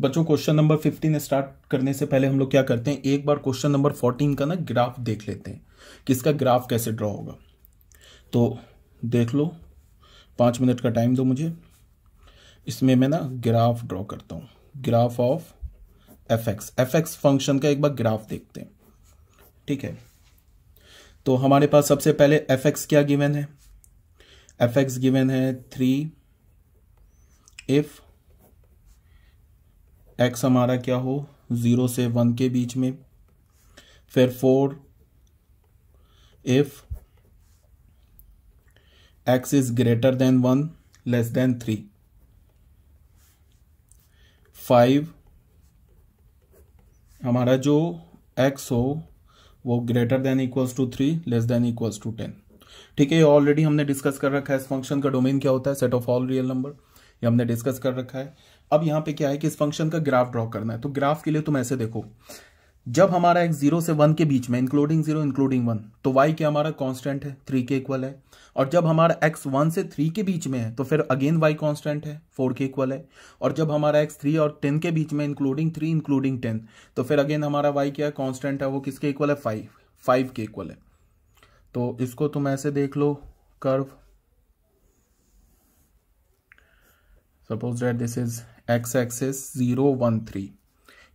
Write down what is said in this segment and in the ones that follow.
बच्चों question number fifteen start करने से पहले हम लोग क्या करते हैं एक बार क्वेश्चन नंबर फोर्टीन का ना ग्राफ देख लेते हैं कि इसका ग्राफ कैसे ड्रॉ होगा तो देख लो पाँच मिनट का टाइम दो मुझे इसमें मैं ना ग्राफ ड्रॉ करता हूँ graph of F X F X function का एक बार ग्राफ देखते हैं ठीक है तो हमारे पास सबसे पहले एफ एक्स क्या गिवन है एफ एक्स गिवन है थ्री इफ़ एक्स हमारा क्या हो ज़ीरो से वन के बीच में फिर four if x is greater than one less than three five हमारा जो एक्स हो वो greater than equals to three less than equals to ten ठीक है ये ऑलरेडी हमने डिस्कस कर रखा है इस फंक्शन का डोमेन क्या होता है set of all real number ये हमने डिस्कस कर रखा है अब यहाँ पे क्या है कि इस फंक्शन का ग्राफ ड्रॉ करना है तो ग्राफ के लिए तुम ऐसे देखो जब हमारा एक्स जीरो से वन के बीच में इंक्लूडिंग जीरो इंक्लूडिंग वन तो वाई क्या हमारा कांस्टेंट है थ्री के इक्वल है और जब हमारा एक्स वन से थ्री के बीच में है तो फिर अगेन वाई कांस्टेंट है फोर के इक्वल है और जब हमारा एक्स थ्री और टेन के बीच में इंक्लूडिंग थ्री इंक्लूडिंग टेन तो फिर अगेन हमारा वाई क्या है कॉन्स्टेंट है वो किसके इक्वल है फाइव फाइव के इक्वल है तो इसको तुम ऐसे देख लो curve suppose that this is X axis zero one three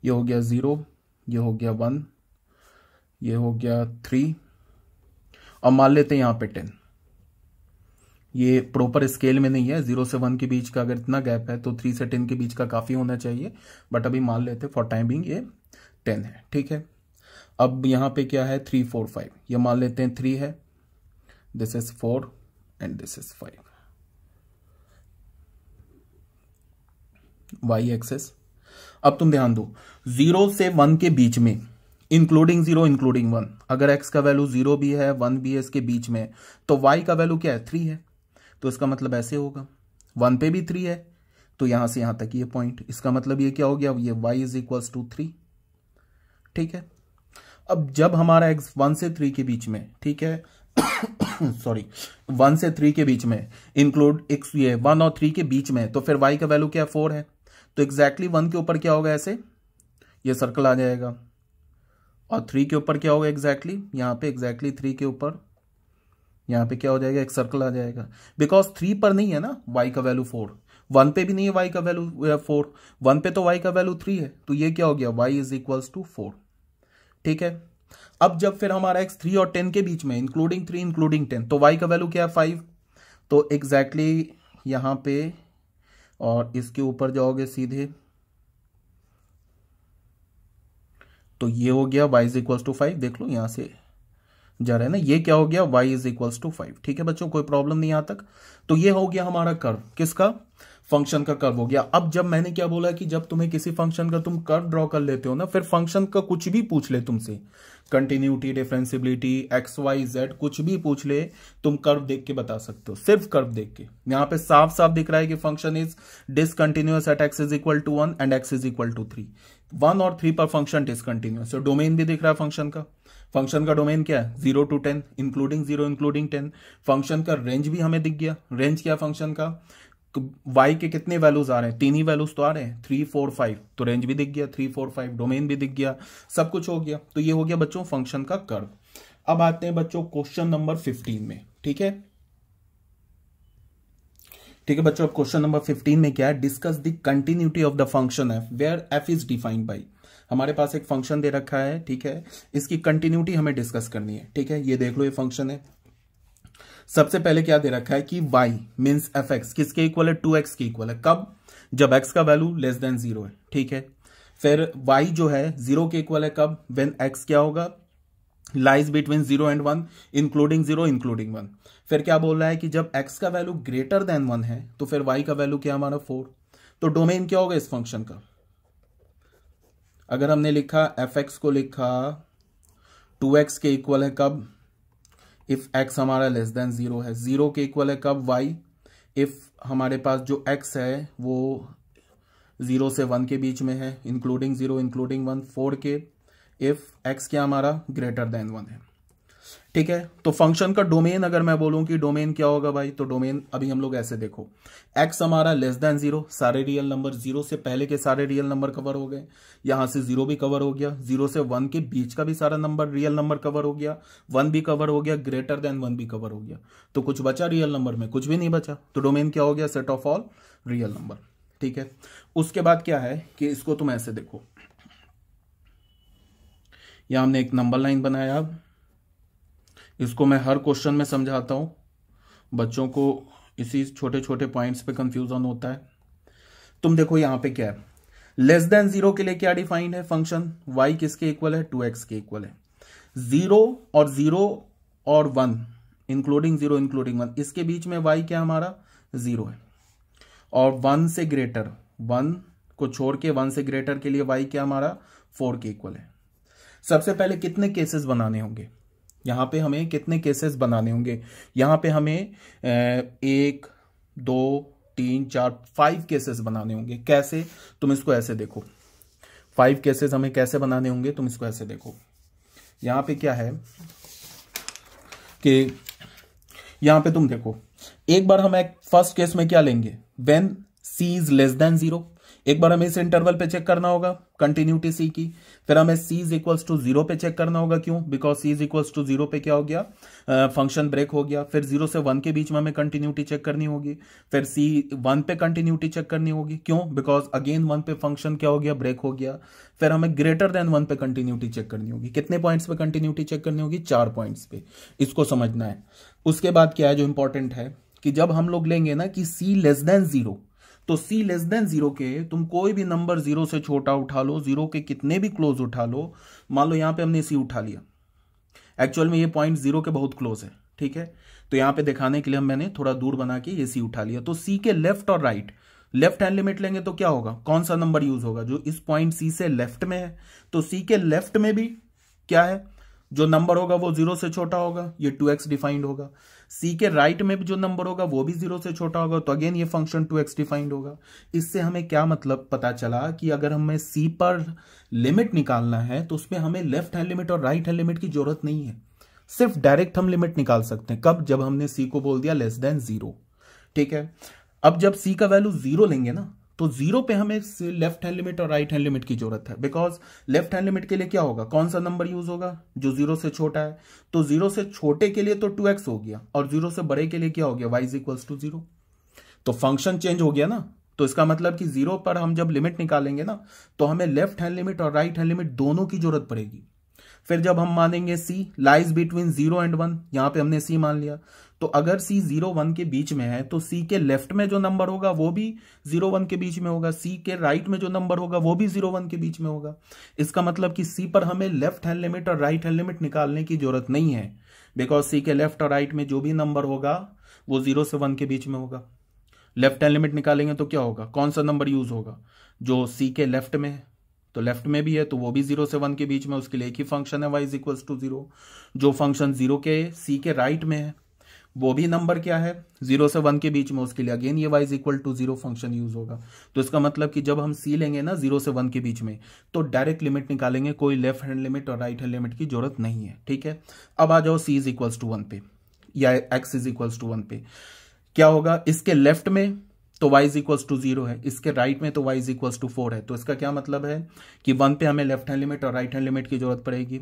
ये हो गया ज़ीरो ये हो गया वन ये हो गया थ्री और मान लेते हैं यहां पे टेन ये प्रॉपर स्केल में नहीं है जीरो से वन के बीच का अगर इतना गैप है तो थ्री से टेन के बीच का काफ़ी होना चाहिए बट अभी मान लेते फॉर टाइमिंग ये टेन है ठीक है अब यहां पे क्या है थ्री फोर फाइव ये मान लेते हैं थ्री है this is four and this is five Y axis अब तुम ध्यान दो जीरो से वन के बीच में इंक्लूडिंग जीरो इंक्लूडिंग वन अगर एक्स का वैल्यू जीरो भी है वन भी है इसके बीच में तो वाई का वैल्यू क्या है थ्री है तो इसका मतलब ऐसे होगा वन पे भी थ्री है तो यहां से यहां तक ये पॉइंट इसका मतलब ये क्या हो गया ये Y is equals to three ठीक है अब जब हमारा एक्स वन से थ्री के बीच में ठीक है सॉरी वन से थ्री के बीच में इंक्लूड एक्स ये वन और थ्री के बीच में तो फिर वाई का वैल्यू क्या फोर है तो एग्जैक्टली वन के ऊपर क्या होगा ऐसे ये सर्कल आ जाएगा और थ्री के ऊपर क्या होगा एग्जैक्टली exactly? यहाँ पे एग्जैक्टली exactly थ्री के ऊपर यहाँ पे क्या हो जाएगा एक सर्कल आ जाएगा बिकॉज थ्री पर नहीं है ना वाई का वैल्यू फोर वन पे भी नहीं है वाई का वैल्यू फोर वन पे तो वाई का वैल्यू थ्री है तो ये क्या हो गया Y is equals to four ठीक है अब जब फिर हमारा एक्स थ्री और टेन के बीच में इंक्लूडिंग थ्री इंक्लूडिंग टेन तो वाई का वैल्यू क्या है फाइव तो एग्जैक्टली exactly यहाँ पे और इसके ऊपर जाओगे सीधे तो ये हो गया y is equal to five देख लो यहां से जा रहा है ना ये क्या हो गया y is equal to five ठीक है बच्चों कोई प्रॉब्लम नहीं यहाँ तक तो ये हो गया हमारा कर्व किसका फंक्शन का कर्व हो गया अब जब मैंने क्या बोला कि जब तुम्हें किसी फंक्शन का तुम कर्व ड्रॉ कर लेते हो ना फिर फंक्शन का कुछ भी पूछ ले तुमसे continuity differentiability X Y Z कुछ भी पूछ ले तुम कर्व देख के बता सकते हो सिर्फ कर्व देख के यहाँ पे साफ साफ दिख रहा है कि function is discontinuous at x is equal to one and X is equal to three one और थ्री पर फंक्शन डिसकंटिन्यूस डोमेन भी दिख रहा है फंक्शन का फंक्शन का डोमेन क्या है zero to ten including zero including ten function का रेंज भी हमें दिख गया रेंज क्या फंक्शन का वाई के कितने वैल्यूज आ रहे हैं तीन ही वैल्यूज तो आ रहे हैं थ्री फोर फाइव तो रेंज भी दिख गया थ्री फोर फाइव डोमेन भी दिख गया सब कुछ हो गया तो ये हो गया बच्चों फंक्शन का कर्व अब आते हैं बच्चों क्वेश्चन नंबर फिफ्टीन में ठीक है ठीक है बच्चों अब क्वेश्चन नंबर फिफ्टीन में क्या है discuss the continuity of the function F where F is defined by हमारे पास एक फंक्शन दे रखा है ठीक है इसकी कंटिन्यूटी हमें डिस्कस करनी है ठीक है ये देख लो ये फंक्शन है सबसे पहले क्या दे रखा है कि y मीन्स एफ एक्स किसके इक्वल है टू एक्स के इक्वल है कब जब x का वैल्यू लेस देन जीरो है ठीक है फिर y जो है जीरो के इक्वल है कब वेन x क्या होगा lies between zero and one including zero including one फिर क्या बोल रहा है कि जब x का वैल्यू ग्रेटर देन वन है तो फिर y का वैल्यू क्या हमारा फोर तो डोमेन क्या होगा इस फंक्शन का अगर हमने लिखा एफ एक्स को लिखा टू एक्स के इक्वल है कब इफ एक्स हमारा लेस देन जीरो है जीरो के इक्वल है कब वाई इफ हमारे पास जो एक्स है वो जीरो से वन के बीच में है including zero including one four के इफ एक्स क्या हमारा ग्रेटर देन वन है ठीक है तो फंक्शन का डोमेन अगर मैं बोलूं कि डोमेन क्या होगा भाई तो डोमेन अभी हम लोग ऐसे देखो एक्स हमारा लेस देन जीरो सारे रियल नंबर जीरो से पहले के सारे रियल नंबर कवर हो गए यहां से जीरो भी कवर हो गया जीरो से वन के बीच का भी सारा नंबर रियल नंबर कवर हो गया वन भी कवर हो गया ग्रेटर देन वन भी कवर हो गया तो कुछ बचा रियल नंबर में कुछ भी नहीं बचा तो डोमेन क्या हो गया set of all real number ठीक है उसके बाद क्या है कि इसको तुम ऐसे देखो यहां हमने एक नंबर लाइन बनाया अब इसको मैं हर क्वेश्चन में समझाता हूँ बच्चों को इसी छोटे छोटे पॉइंट्स पे कंफ्यूजन होता है तुम देखो यहाँ पे क्या है लेस देन जीरो के लिए क्या डिफाइंड है फंक्शन वाई किसके इक्वल है टू एक्स के इक्वल है जीरो और जीरो और one including zero including one इसके बीच में वाई क्या हमारा जीरो है और वन से ग्रेटर वन को छोड़ के वन से ग्रेटर के लिए वाई क्या हमारा फोर के इक्वल है सबसे पहले कितने केसेस बनाने होंगे यहाँ पे हमें कितने केसेस बनाने होंगे यहाँ पे हमें एक दो तीन चार फाइव केसेस बनाने होंगे कैसे तुम इसको ऐसे देखो फाइव केसेस हमें कैसे बनाने होंगे तुम इसको ऐसे देखो यहाँ पे क्या है कि यहाँ पे तुम देखो एक बार हम एक फर्स्ट केस में क्या लेंगे when C is less than zero एक बार हमें इस इंटरवल पे चेक करना होगा कंटिन्यूटी सी की फिर हमें C is equals to zero पे चेक करना होगा क्यों because C is equals to zero पे क्या हो गया फंक्शन uh, ब्रेक हो गया फिर जीरो से वन के बीच में हमें कंटिन्यूटी चेक करनी होगी फिर सी वन पे कंटिन्यूटी चेक करनी होगी क्यों बिकॉज अगेन वन पे फंक्शन क्या हो गया ब्रेक हो गया फिर हमें ग्रेटर देन वन पे कंटिन्यूटी चेक करनी होगी कितने पॉइंट्स पे कंटिन्यूटी चेक करनी होगी चार पॉइंट्स पे इसको समझना है उसके बाद क्या है जो इंपॉर्टेंट है कि जब हम लोग लेंगे ना कि सी लेस देन जीरो तो c लेस देन जीरो के तुम कोई भी नंबर जीरो से छोटा उठा लो जीरो के कितने भी क्लोज उठा लो मान लो यहां पे हमने c उठा लिया एक्चुअल में ये पॉइंट जीरो के बहुत क्लोज है ठीक है तो यहां पे दिखाने के लिए मैंने थोड़ा दूर बना के ये सी उठा लिया तो सी के लेफ्ट और राइट लेफ्ट हैंड लिमिट लेंगे तो क्या होगा कौन सा नंबर यूज होगा जो इस पॉइंट सी से लेफ्ट में है तो सी के लेफ्ट में भी क्या है जो नंबर होगा वो जीरो से छोटा होगा ये टू एक्स डिफाइंड होगा सी के राइट में जो नंबर होगा वो भी जीरो से छोटा होगा तो अगेन ये फंक्शन टू एक्स डिफाइंड होगा इससे हमें क्या मतलब पता चला कि अगर हमें सी पर लिमिट निकालना है तो उसमें हमें लेफ्ट हैंड लिमिट और राइट हैंड लिमिट की जरूरत नहीं है सिर्फ डायरेक्ट हम लिमिट निकाल सकते हैं कब जब हमने सी को बोल दिया लेस देन जीरो ठीक है अब जब सी का वैल्यू जीरो लेंगे ना तो जीरो पे हमें लेफ्ट हैंड लिमिट और राइट हैंड लिमिट की जरूरत है बिकॉज लेफ्ट हैंड लिमिट के लिए क्या होगा कौन सा नंबर यूज होगा जो जीरो से छोटा है तो जीरो से छोटे के लिए तो टू एक्स हो गया और जीरो से बड़े के लिए क्या हो गया Y is equals to zero तो फंक्शन चेंज हो गया ना तो इसका मतलब कि जीरो पर हम जब लिमिट निकालेंगे ना तो हमें लेफ्ट हैंड लिमिट और राइट हैंड लिमिट दोनों की जरूरत पड़ेगी फिर जब हम मानेंगे C lies between zero and one यहां पे हमने सी मान लिया तो अगर सी जीरो वन के बीच में है तो सी के लेफ्ट में जो नंबर होगा वो भी जीरो वन के बीच में होगा सी के राइट में जो नंबर होगा वो भी जीरो वन के बीच में होगा इसका मतलब कि सी पर हमें लेफ्ट हैंड लिमिट और राइट हैंड लिमिट निकालने की जरूरत नहीं है बिकॉज सी के लेफ्ट और राइट में जो भी नंबर होगा वो जीरो से वन के बीच में होगा लेफ्ट हैंड लिमिट निकालेंगे तो क्या होगा कौन सा नंबर यूज होगा जो सी के लेफ्ट में है तो लेफ्ट में भी है तो वो भी जीरो से वन के बीच में उसके लिए एक ही फंक्शन है Y is equals to zero जो फंक्शन जीरो के सी के राइट में है वो भी नंबर क्या है जीरो से वन के बीच में उसके लिए अगेन ये Y is equal to zero function use होगा तो इसका मतलब कि जब हम सी लेंगे ना जीरो से वन के बीच में तो डायरेक्ट लिमिट निकालेंगे कोई लेफ्ट हैंड लिमिट और राइट हैंड लिमिट की जरूरत नहीं है ठीक है अब आ जाओ C is equals to one पे या X is equals to one पे क्या होगा इसके लेफ्ट में तो y is equals to zero है इसके राइट right में तो y is equals to four है तो इसका क्या मतलब है कि वन पे हमें लेफ्ट हैंड लिमिट और राइट हैंड लिमिट की जरूरत पड़ेगी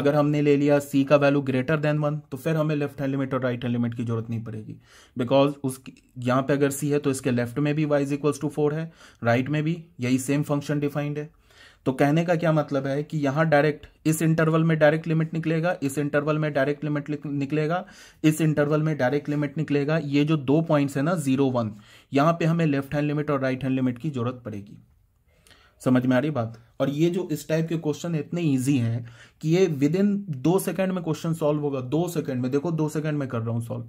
अगर हमने ले लिया c का वैल्यू ग्रेटर देन वन तो फिर हमें लेफ्ट हैंड लिमिट और राइट हैंड लिमिट की जरूरत नहीं पड़ेगी बिकॉज उसकी यहाँ पे अगर c है तो इसके लेफ्ट में भी y is equals to four है राइट right में भी यही सेम फंक्शन डिफाइंड है तो कहने का क्या मतलब है कि यहाँ डायरेक्ट इस इंटरवल में डायरेक्ट लिमिट निकलेगा इस इंटरवल में डायरेक्ट लिमिट निकलेगा इस इंटरवल में डायरेक्ट लिमिट निकलेगा ये जो दो पॉइंट्स है ना जीरो वन यहाँ पे हमें लेफ्ट हैंड लिमिट और राइट हैंड लिमिट की जरूरत पड़ेगी समझ में आ रही बात और ये जो इस टाइप के क्वेश्चन इतने इजी हैं कि ये विद इन दो सेकंड में क्वेश्चन सॉल्व होगा दो सेकंड में देखो दो सेकंड में कर रहा हूँ सॉल्व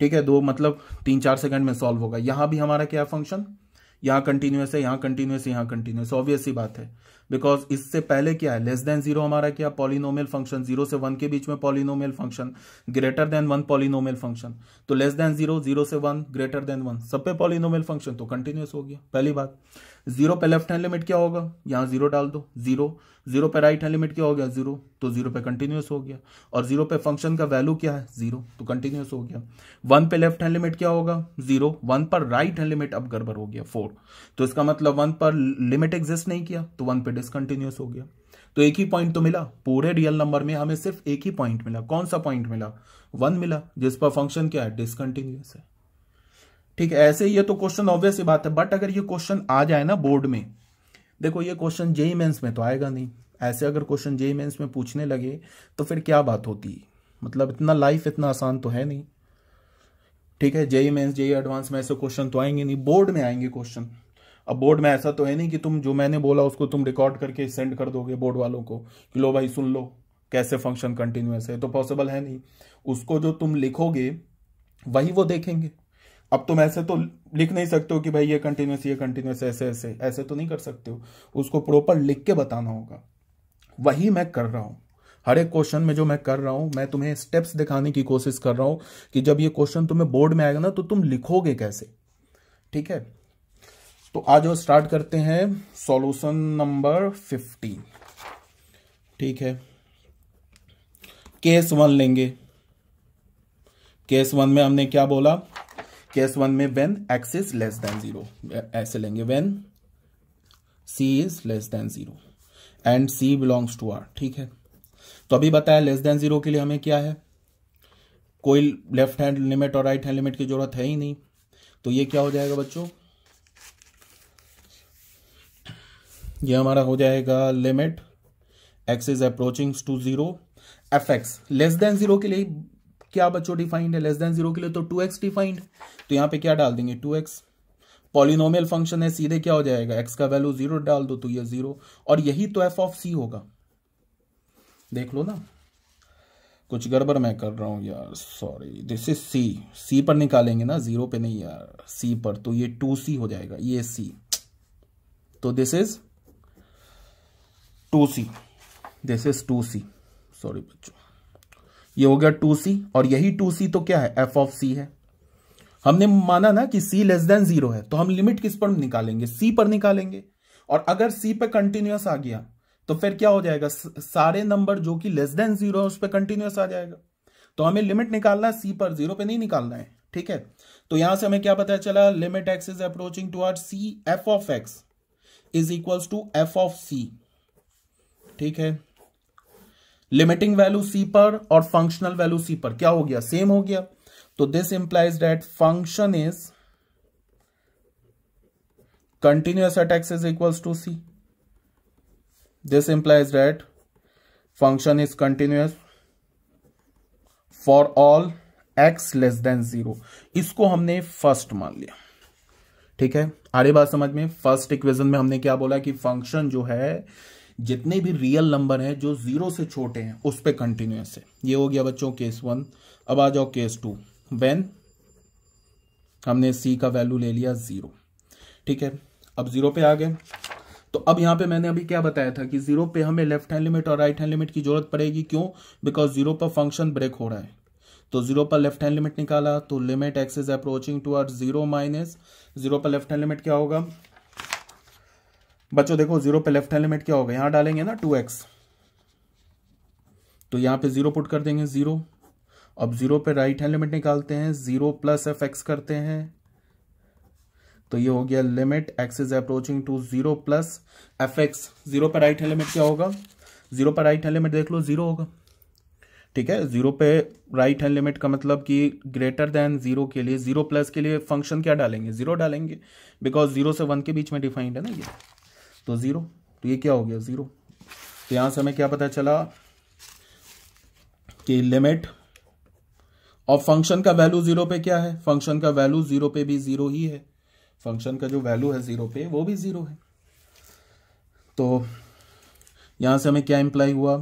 ठीक है दो मतलब तीन चार सेकंड में सॉल्व होगा यहाँ भी हमारा क्या फंक्शन यहाँ कंटिन्यूस है यहाँ कंटिन्यूस यहाँ कंटिन्यूस ऑब्वियस ही बात है बिकॉज इससे पहले क्या है लेस देन जीरो हमारा क्या पॉलिनोमियल फंक्शन जीरो से वन के बीच में polynomial function greater than one polynomial function तो लेस देन जीरो जीरो से वन ग्रेटर देन वन सब पे पॉलिनोमियल फंक्शन तो कंटिन्यूस हो गया पहली बात जीरो पे लेफ्ट हैंड लिमिट क्या होगा यहाँ जीरो डाल दो जीरो जीरो पे राइट हैंड लिमिट क्या हो गया जीरो तो जीरो पे कंटिन्यूस हो गया और जीरो पे फंक्शन का वैल्यू क्या है जीरो तो कंटिन्यूस हो गया वन पे लेफ्ट हैंड लिमिट क्या होगा जीरो वन पर राइट हैंड लिमिट अब गड़बड़ हो गया फोर तो इसका मतलब वन पर लिमिट एग्जिस्ट नहीं किया तो वन पे डिसकंटिन्यूस हो गया तो एक ही पॉइंट तो मिला पूरे रियल नंबर में हमें सिर्फ एक ही पॉइंट मिला कौन सा पॉइंट मिला वन मिला जिस पर फंक्शन क्या है डिसकंटिन्यूस है ठीक है ऐसे ही ये तो क्वेश्चन ऑब्वियस ही बात है बट अगर ये क्वेश्चन आ जाए ना बोर्ड में देखो ये क्वेश्चन जेई मेंस में तो आएगा नहीं ऐसे अगर क्वेश्चन जेई मेंस में पूछने लगे तो फिर क्या बात होती मतलब इतना लाइफ इतना आसान तो है नहीं ठीक है जेई मेंस जेई एडवांस में ऐसे क्वेश्चन तो आएंगे नहीं बोर्ड में आएंगे क्वेश्चन अब बोर्ड में ऐसा तो है नहीं कि तुम जो मैंने बोला उसको तुम रिकॉर्ड करके सेंड कर दोगे बोर्ड वालों को कि लो भाई सुन लो कैसे फंक्शन कंटिन्यूस है तो पॉसिबल है नहीं उसको जो तुम लिखोगे वही वो देखेंगे अब तुम ऐसे तो लिख नहीं सकते हो कि भाई ये कंटिन्यूस ये कंटिन्यूस ऐसे ऐसे ऐसे तो नहीं कर सकते हो उसको प्रॉपर लिख के बताना होगा वही मैं कर रहा हूँ हर एक क्वेश्चन में जो मैं कर रहा हूँ मैं तुम्हें स्टेप्स दिखाने की कोशिश कर रहा हूं कि जब ये क्वेश्चन तुम्हें बोर्ड में आएगा ना तो तुम लिखोगे कैसे ठीक है तो आज और स्टार्ट करते हैं सॉल्यूशन नंबर फिफ्टी ठीक है केस वन लेंगे केस वन में हमने क्या बोला केस वन में when x is less than zero ऐसे लेंगे when C is less than zero and c belongs to R ठीक है तो अभी बताया लेस देन जीरो के लिए हमें क्या है कोई लेफ्ट हैंड लिमिट और राइट हैंड लिमिट की जरूरत है ही नहीं तो ये क्या हो जाएगा बच्चों ये हमारा हो जाएगा limit x is approaching to zero f x less than zero के लिए क्या बच्चों डिफाइंड है लेस देन जीरो के लिए तो टू एक्स डिफाइंड तो यहां पे क्या डाल देंगे टू एक्स पॉलिनोमियल फंक्शन है सीधे क्या हो जाएगा एक्स का वैल्यू जीरो डाल दो तो ये जीरो और यही तो एफ ऑफ सी होगा देख लो ना कुछ गड़बड़ मैं कर रहा हूं यार sorry this is c c पर निकालेंगे ना जीरो पे नहीं यार सी पर तो ये टू सी हो जाएगा ये सी तो this is to c this is to c sorry बच्चों ये हो गया टू सी और यही टू सी तो क्या है एफ ऑफ सी है हमने माना ना कि सी लेस देन जीरो है तो हम लिमिट किस पर निकालेंगे सी पर निकालेंगे और अगर सी पर कंटिन्यूस आ गया तो फिर क्या हो जाएगा सारे नंबर जो कि लेस देन जीरो है उस पर कंटिन्यूस आ जाएगा तो हमें लिमिट निकालना है सी पर जीरो पे नहीं निकालना है ठीक है तो यहां से हमें क्या पता चला limit x is approaching towards c f of x is equal to f of c ठीक है लिमिटिंग वैल्यू सी पर और फंक्शनल वैल्यू सी पर क्या हो गया सेम हो गया तो this implies that function is continuous at x is equal to c this implies that function is continuous for all x less than zero इसको हमने फर्स्ट मान लिया ठीक है आगे बात समझ में फर्स्ट इक्वेशन में हमने क्या बोला कि फंक्शन जो है जितने भी रियल नंबर हैं जो जीरो से छोटे हैं उस पर कंटिन्यूस है ये हो गया बच्चों केस वन अब आ जाओ केस टू वेन हमने सी का वैल्यू ले लिया जीरो ठीक है अब जीरो पे आ गए तो अब यहां पे मैंने अभी क्या बताया था कि जीरो पे हमें लेफ्ट हैंड लिमिट और राइट हैंड लिमिट की जरूरत पड़ेगी क्यों बिकॉज जीरो पर फंक्शन ब्रेक हो रहा है तो जीरो पर लेफ्ट हैंड लिमिट निकाला तो limit x is approaching towards zero minus zero पर लेफ्ट हैंड लिमिट क्या होगा बच्चों देखो जीरो पे लेफ्ट हैंड लिमिट क्या होगा यहां डालेंगे ना टू एक्स तो यहां पे जीरो पुट कर देंगे जीरो अब जीरो पे राइट हैंड लिमिट निकालते हैं जीरो प्लस एफ एक्स करते हैं तो ये हो गया limit x is approaching to zero plus f x zero पे राइट हैंड लिमिट क्या होगा जीरो पे राइट हैंड लिमिट देख लो जीरो होगा ठीक है जीरो पे राइट हैंड लिमिट का मतलब कि ग्रेटर देन जीरो के लिए जीरो प्लस के लिए फंक्शन क्या डालेंगे जीरो डालेंगे बिकॉज जीरो से वन के बीच में डिफाइंड है ना ये तो ज़ीरो तो ये क्या हो गया ज़ीरो तो यहां से हमें क्या पता चला कि लिमिट और फंक्शन का वैल्यू ज़ीरो पे क्या है फंक्शन का वैल्यू ज़ीरो पे भी ज़ीरो ही है फंक्शन का जो वैल्यू है ज़ीरो पे वो भी ज़ीरो है तो यहां से हमें क्या इंप्लाई हुआ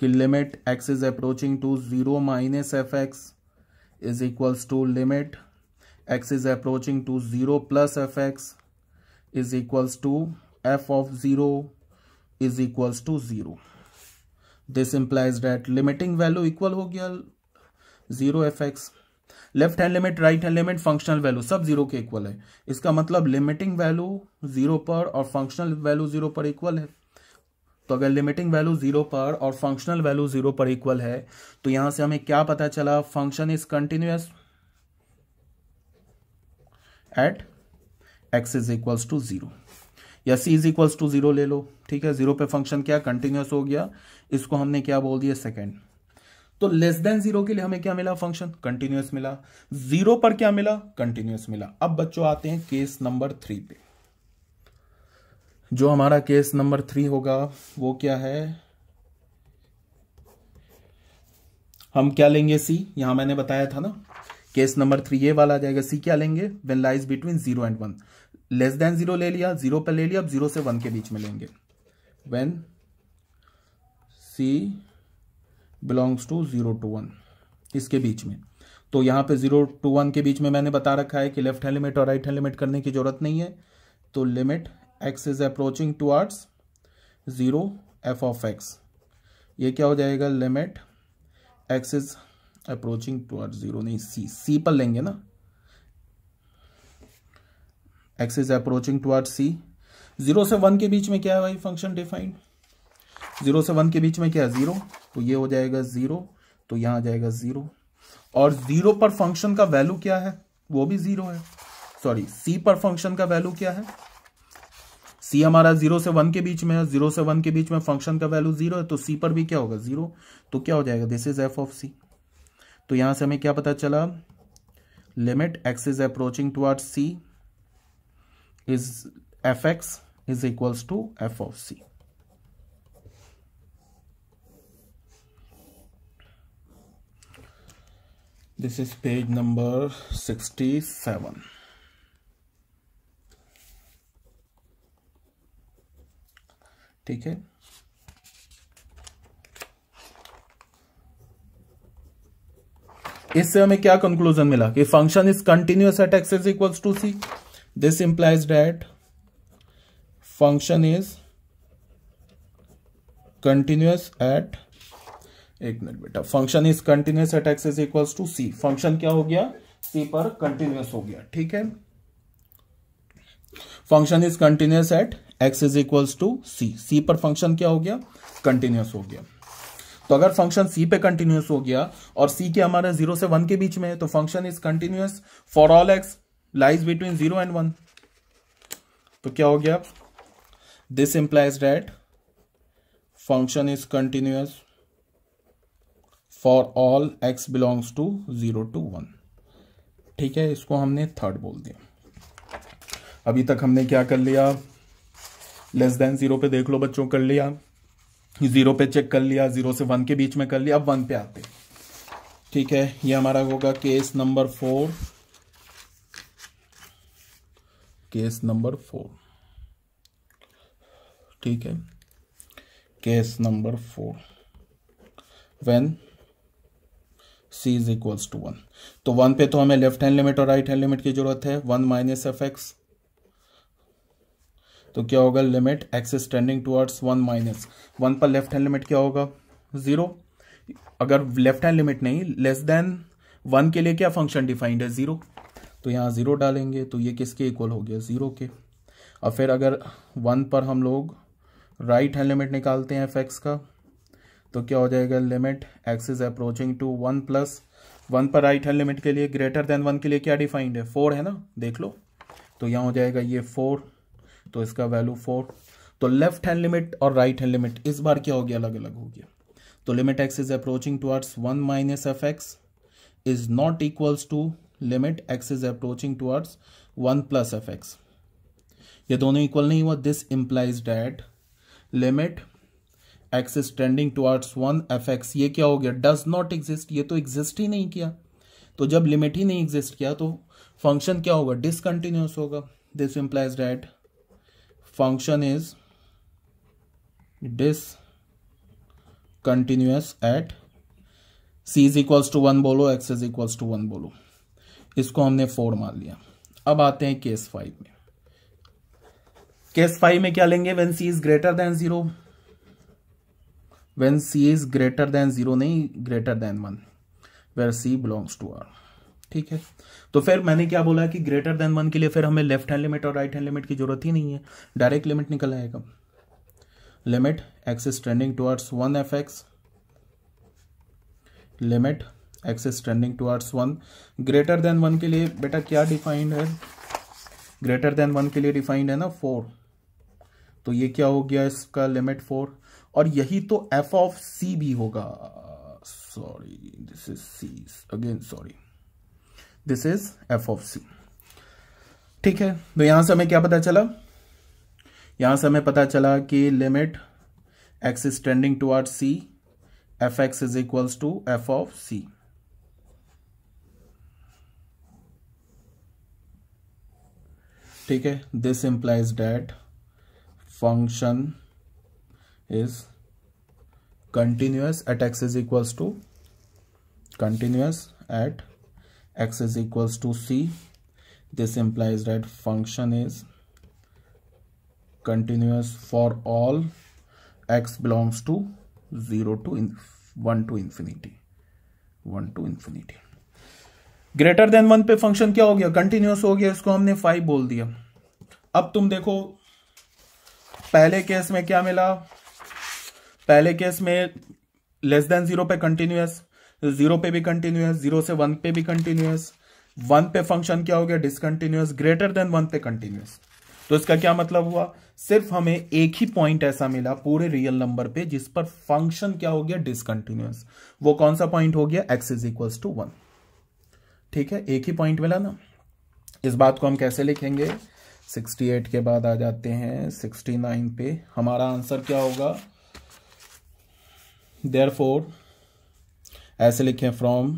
कि limit x is approaching to zero minus f x is equals to limit x is approaching to zero plus f x is equals to f of 0 is equals to 0. This implies that limiting value equal हो गया 0 fx. Left hand limit right hand limit functional value सब zero के equal है इसका मतलब limiting value zero पर और functional value zero पर इक्वल है तो अगर लिमिटिंग वैल्यू जीरो पर और फंक्शनल वैल्यू जीरो पर इक्वल है तो यहां से हमें क्या पता चला function is continuous at x is equals to zero या c is equals to zero ले लो ठीक है जीरो पे फंक्शन क्या कंटिन्यूस हो गया इसको हमने क्या बोल दिया सेकेंड तो लेस देन जीरो के लिए हमें क्या मिला फंक्शन कंटिन्यूस मिला जीरो पर क्या मिला कंटिन्यूस मिला अब बच्चों आते हैं केस नंबर थ्री पे जो हमारा केस नंबर थ्री होगा वो क्या है हम क्या लेंगे सी यहां मैंने बताया था ना केस नंबर थ्री ये वाला आ जाएगा सी क्या लेंगे when lies between zero and one less than zero ले लिया जीरो पर ले लिया अब जीरो से वन के बीच में लेंगे when c belongs to zero to one इसके बीच में तो यहां पे जीरो टू वन के बीच में मैंने बता रखा है कि लेफ्ट हैंड लिमिट और राइट हैंड लिमिट करने की जरूरत नहीं है तो limit x is approaching towards zero f of x ये क्या हो जाएगा limit x is approaching towards zero नहीं सी सी पर लेंगे ना x is approaching toward c zero से वन के बीच में क्या है भाई फंक्शन डिफाइंड जीरो से वन के बीच में क्या है जीरो तो ये हो जाएगा जीरो तो यहां आ जाएगा जीरो और जीरो पर फंक्शन का वैल्यू क्या है वो भी जीरो है सॉरी सी पर फंक्शन का वैल्यू क्या है सी हमारा जीरो से वन के बीच में है जीरो से वन के बीच में फंक्शन का वैल्यू जीरो है तो सी पर भी क्या होगा जीरो तो क्या हो जाएगा this is f of c तो यहां से हमें क्या पता चला limit x is approaching towards c is fx is equals to f of c. This is page number 67. ठीक है इससे हमें क्या कंक्लूजन मिला कि function is continuous at x is equals to c this implies that function is continuous at एक मिनट बेटा function is continuous at x is equal to c function क्या हो गया सी पर कंटिन्यूस हो गया ठीक है function is continuous at x is equal to c c पर फंक्शन क्या हो गया कंटिन्यूस हो गया तो अगर फंक्शन सी पे कंटिन्यूस हो गया और सी के हमारे जीरो से वन के बीच में है तो function is continuous for all x lies between zero and one तो क्या हो गया this implies that function is continuous for all x belongs to zero to one ठीक है इसको हमने थर्ड बोल दिया अभी तक हमने क्या कर लिया लेस देन जीरो पे देख लो बच्चों कर लिया जीरो पे चेक कर लिया जीरो से वन के बीच में कर लिया अब वन पे आते ठीक है ये हमारा होगा case number four case number four ठीक है case number four when c is equals to one तो वन पे तो हमें लेफ्ट हैंड लिमिट और राइट हैंड लिमिट की जरूरत है वन माइनस एफ एक्स तो क्या होगा limit x tending towards one minus one पर लेफ्ट हैंड लिमिट क्या होगा जीरो अगर लेफ्ट हैंड लिमिट नहीं लेस देन वन के लिए क्या फंक्शन डिफाइंड है जीरो तो यहाँ ज़ीरो डालेंगे तो ये किसके इक्वल हो गया ज़ीरो के और फिर अगर वन पर हम लोग राइट हैंड लिमिट निकालते हैं एफ एक्स का तो क्या हो जाएगा limit x is approaching to one plus one पर राइट हैंड लिमिट के लिए ग्रेटर देन वन के लिए क्या डिफाइंड है फोर है ना देख लो तो यहाँ हो जाएगा ये फोर तो इसका वैल्यू फोर तो लेफ्ट हैंड लिमिट और राइट हैंड लिमिट इस बार क्या हो गया अलग अलग हो गया तो limit x is approaching towards one minus f x is not equals to limit x is approaching towards one plus f x ये दोनों इक्वल नहीं हुआ this implies that limit x is trending towards one f x ये क्या हो गया does not exist ये तो एग्जिस्ट ही नहीं किया तो जब लिमिट ही नहीं एग्जिस्ट किया तो फंक्शन क्या होगा डिसकंटिन्यूस होगा this implies that function is discontinuous at c is equals to one बोलो x is equals to one बोलो इसको हमने फोर मान लिया अब आते हैं केस फाइव में केस फाइव में क्या लेंगे when C is greater than zero when C is greater than zero नहीं greater than one where c belongs to R ठीक है तो फिर मैंने क्या बोला कि ग्रेटर देन वन के लिए फिर हमें लेफ्ट हैंड लिमिट और राइट हैंड लिमिट की जरूरत ही नहीं है डायरेक्ट लिमिट निकल आएगा limit x is trending towards one f x limit x is trending towards one greater than one के लिए बेटा क्या डिफाइंड है ग्रेटर देन वन के लिए डिफाइंड है ना फोर तो ये क्या हो गया इसका लिमिट फोर और यही तो एफ ऑफ सी भी होगा sorry this is c again sorry this is f of c ठीक है तो यहां से हमें क्या पता चला यहां से हमें पता चला कि limit x is trending toward c f x is equals to f of c ठीक है this implies that function is continuous at x is equals to continuous at x is equals to c this implies that function is continuous for all x belongs to 0 to 1 to infinity 1 to infinity greater than one पे function क्या हो गया continuous हो गया इसको हमने five बोल दिया अब तुम देखो पहले केस में क्या मिला पहले केस में लेस देन जीरो पे कंटिन्यूस जीरो पे भी कंटिन्यूस जीरो से वन पे भी कंटिन्यूस वन पे फंक्शन क्या हो गया डिसकंटिन्यूस ग्रेटर देन वन पे कंटिन्यूस तो इसका क्या मतलब हुआ सिर्फ हमें एक ही पॉइंट ऐसा मिला पूरे रियल नंबर पे जिस पर फंक्शन क्या हो गया डिसकंटिन्यूस वो कौन सा पॉइंट हो गया x is equals to one ठीक है एक ही पॉइंट मिला ना इस बात को हम कैसे लिखेंगे 68 के बाद आ जाते हैं 69 पे हमारा आंसर क्या होगा देयर फोर ऐसे लिखें from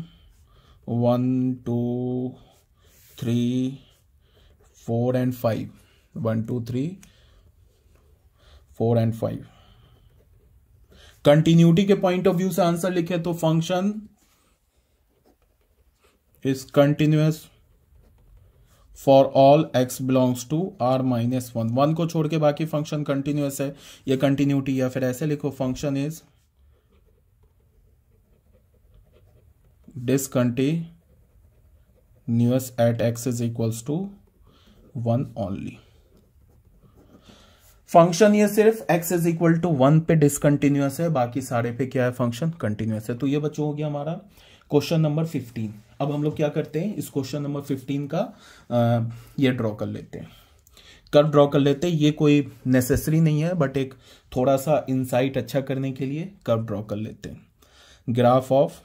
one two three four and five one two three four and five continuity के पॉइंट ऑफ व्यू से आंसर लिखे तो function is continuous for all x belongs to R minus one one को छोड़ के बाकी फंक्शन कंटिन्यूस है यह कंटिन्यूटी या फिर ऐसे लिखो function is discontinuous at x is equals to one only function ये सिर्फ x is equal to one पे डिसकंटिन्यूस है बाकी सारे पे क्या है फंक्शन कंटिन्यूस है तो ये बच्चों हो गया हमारा क्वेश्चन नंबर फिफ्टीन अब हम लोग क्या करते हैं इस क्वेश्चन नंबर फिफ्टीन का आ, ये ड्रॉ कर लेते हैं कर्व ड्रॉ कर लेते हैं ये कोई नेसेसरी नहीं है बट एक थोड़ा सा इंसाइट अच्छा करने के लिए कर्व ड्रॉ कर लेते हैं ग्राफ ऑफ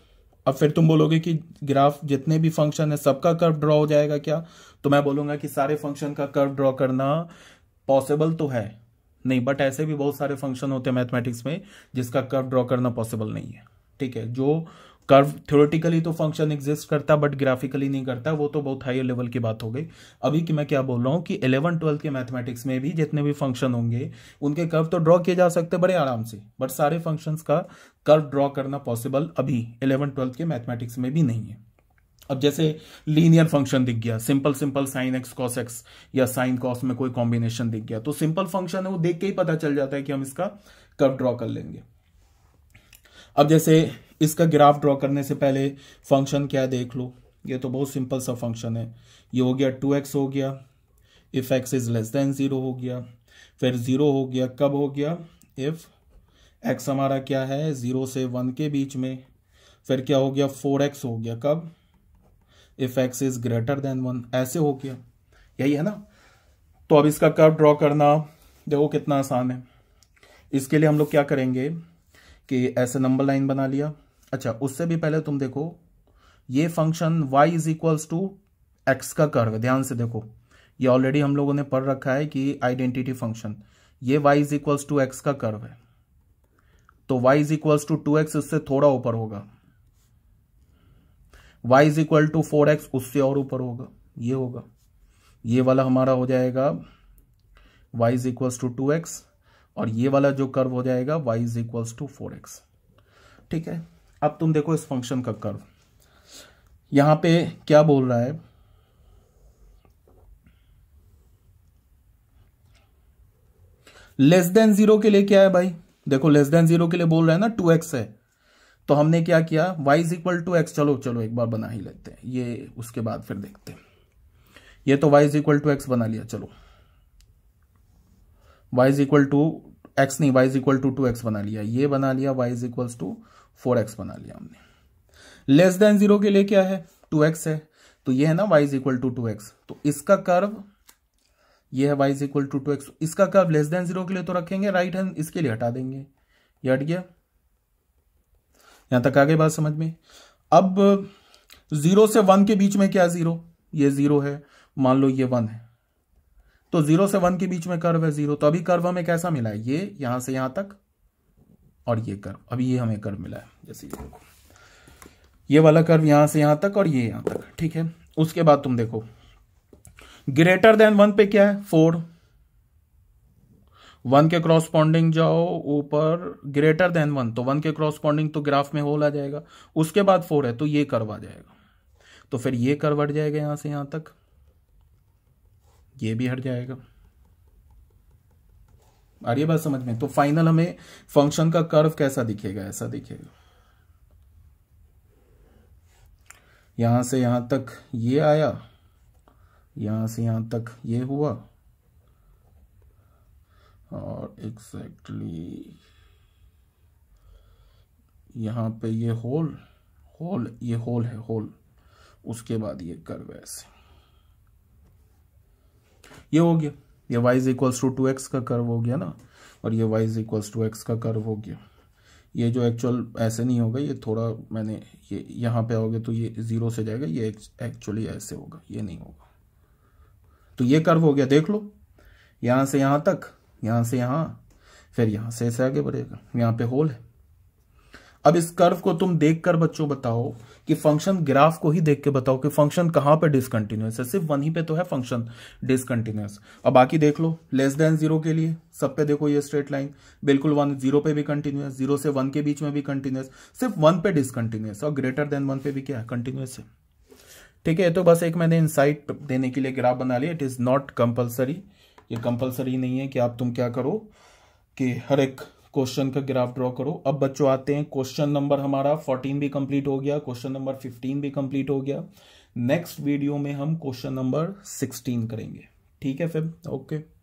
अब फिर तुम बोलोगे कि ग्राफ जितने भी फंक्शन है सबका कर्व ड्रॉ हो जाएगा क्या तो मैं बोलूंगा कि सारे फंक्शन का कर्व ड्रॉ करना पॉसिबल तो है नहीं बट ऐसे भी बहुत सारे फंक्शन होते हैं मैथमेटिक्स में जिसका कर्व ड्रॉ करना पॉसिबल नहीं है ठीक है जो कर्व थ्योरेटिकली तो फंक्शन एग्जिस्ट करता बट ग्राफिकली नहीं करता वो तो बहुत हाई लेवल की बात हो गई अभी कि मैं क्या बोल रहा हूँ कि इलेवन ट्वेल्थ के मैथमेटिक्स में भी जितने भी फंक्शन होंगे उनके कर्व तो ड्रॉ किए जा सकते बड़े आराम से बट सारे फंक्शंस का कर्व ड्रॉ करना पॉसिबल अभी इलेवन ट्वेल्थ के मैथमेटिक्स में भी नहीं है अब जैसे लीनियर फंक्शन दिख गया simple simple sine x cos x या साइन कॉस में कोई कॉम्बिनेशन दिख गया तो सिंपल फंक्शन है वो देख के ही पता चल जाता है कि हम इसका कर्व ड्रॉ कर लेंगे अब जैसे इसका ग्राफ ड्रॉ करने से पहले फंक्शन क्या देख लो ये तो बहुत सिंपल सा फंक्शन है ये हो गया टू एक्स हो गया if x is less than zero हो गया फिर ज़ीरो हो गया कब हो गया इफ़ एक्स हमारा क्या है ज़ीरो से वन के बीच में फिर क्या हो गया फोर एक्स हो गया कब if x is greater than one ऐसे हो गया यही है ना तो अब इसका कर्व ड्रॉ करना देखो कितना आसान है इसके लिए हम लोग क्या करेंगे कि ऐसे नंबर लाइन बना लिया अच्छा उससे भी पहले तुम देखो ये function y is equals to x का कर्व ध्यान से देखो ये ऑलरेडी हम लोगों ने पढ़ रखा है कि आइडेंटिटी फंक्शन ये y is equals to x का कर्व है तो y is equals to two x उससे थोड़ा ऊपर होगा y is equal to four x उससे और ऊपर होगा ये होगा ये वाला हमारा हो जाएगा y is equals to two x और ये वाला जो कर्व हो जाएगा y is equals to four x ठीक है अब तुम देखो इस फंक्शन का कर्व यहां पे क्या बोल रहा है लेस देन जीरो के लिए क्या है भाई देखो लेस देन जीरो के लिए बोल रहे हैं ना टू एक्स है तो हमने क्या किया y is equal to x चलो चलो एक बार बना ही लेते हैं ये उसके बाद फिर देखते हैं ये तो y is equal to x बना लिया चलो y is equal to x नहीं y is equal to two x बना लिया ये बना लिया y is equal to four x बना लिया हमने लेस देन जीरो के लिए क्या है टू एक्स है तो ये है ना y is equal to two x तो इसका कर्व ये है y is equal to two x इसका कर्व लेस देन जीरो के लिए तो रखेंगे राइट हैंड इसके लिए हटा देंगे ये हट गया यहां तक आगे बात समझ में अब जीरो से वन के बीच में क्या जीरो ये जीरो है मान लो ये वन है तो जीरो से वन के बीच में कर्व है जीरो तो अभी कर्व हमें कैसा मिला है ये यहां से यहां तक और ये कर्व अभी ये हमें कर्व मिला है जैसे ये देखो ये वाला कर्व यहां से यहां तक और ये यहां तक ठीक है उसके बाद तुम देखो ग्रेटर देन वन पे क्या है फोर वन के क्रॉसपॉन्डिंग जाओ ऊपर ग्रेटर देन वन तो वन के क्रॉसपॉन्डिंग तो ग्राफ में होल आ जाएगा उसके बाद फोर है तो ये कर्व आ जाएगा तो फिर ये कर्व बढ़ जाएगा यहां से यहां तक ये भी हट जाएगा आ रही बात समझ में तो फाइनल हमें फंक्शन का कर्व कैसा दिखेगा ऐसा दिखेगा यहां से यहां तक ये आया यहां से यहां तक ये हुआ और एग्जैक्टली exactly यहां पे ये होल होल ये होल है होल उसके बाद ये कर्व ऐसे ये हो गया ये y is equals to two x का कर्व हो गया ना और ये y is equals to x का कर्व हो गया ये जो एक्चुअल ऐसे नहीं होगा ये थोड़ा मैंने ये यहाँ पे आओगे तो ये ज़ीरो से जाएगा ये एक्चुअली ऐसे होगा ये नहीं होगा तो ये कर्व हो गया देख लो यहाँ से यहाँ तक यहाँ से यहाँ फिर यहाँ से ऐसे आगे बढ़ेगा यहाँ पे होल है अब इस कर्व को तुम देखकर बच्चों बताओ कि फंक्शन ग्राफ को ही देख के बताओ कि फंक्शन कहां पे डिसकंटिन्यूस है सिर्फ वन ही पे तो है फंक्शन डिसकंटिन्यूस अब बाकी देख लो लेस देन जीरो के लिए सब पे देखो ये स्ट्रेट लाइन बिल्कुल वन जीरो पे भी कंटिन्यूस जीरो से वन के बीच में भी कंटिन्यूस सिर्फ वन पे डिसकंटिन्यूस और ग्रेटर देन वन पे भी क्या है कंटिन्यूस है ठीक है तो बस एक मैंने इंसाइट देने के लिए ग्राफ बना लिया इट इज़ नॉट कंपल्सरी ये कंपल्सरी नहीं है कि आप तुम क्या करो कि हर एक क्वेश्चन का ग्राफ ड्रॉ करो अब बच्चों आते हैं क्वेश्चन नंबर हमारा फोर्टीन भी कंप्लीट हो गया क्वेश्चन नंबर फिफ्टीन भी कंप्लीट हो गया नेक्स्ट वीडियो में हम क्वेश्चन नंबर सिक्सटीन करेंगे ठीक है फिर ओके okay.